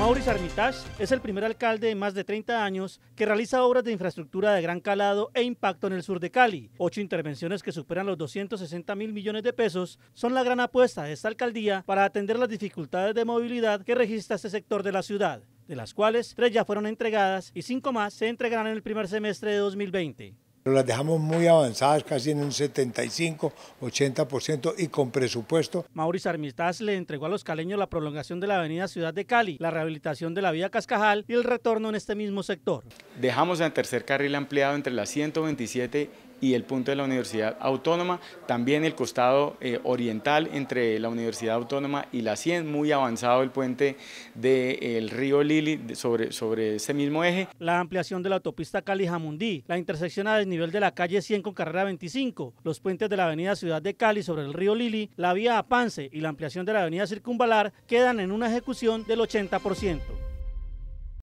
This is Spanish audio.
Maurice Armitage es el primer alcalde en más de 30 años que realiza obras de infraestructura de gran calado e impacto en el sur de Cali. Ocho intervenciones que superan los 260 mil millones de pesos son la gran apuesta de esta alcaldía para atender las dificultades de movilidad que registra este sector de la ciudad, de las cuales tres ya fueron entregadas y cinco más se entregarán en el primer semestre de 2020 las dejamos muy avanzadas, casi en un 75, 80% y con presupuesto. Mauricio Armistaz le entregó a los caleños la prolongación de la avenida Ciudad de Cali, la rehabilitación de la vía Cascajal y el retorno en este mismo sector. Dejamos en tercer carril ampliado entre las 127 y el punto de la Universidad Autónoma, también el costado eh, oriental entre la Universidad Autónoma y la 100, muy avanzado el puente del río Lili sobre, sobre ese mismo eje. La ampliación de la autopista Cali-Jamundí, la intersección a desnivel de la calle 100 con carrera 25, los puentes de la avenida Ciudad de Cali sobre el río Lili, la vía Apance y la ampliación de la avenida Circunvalar quedan en una ejecución del 80%.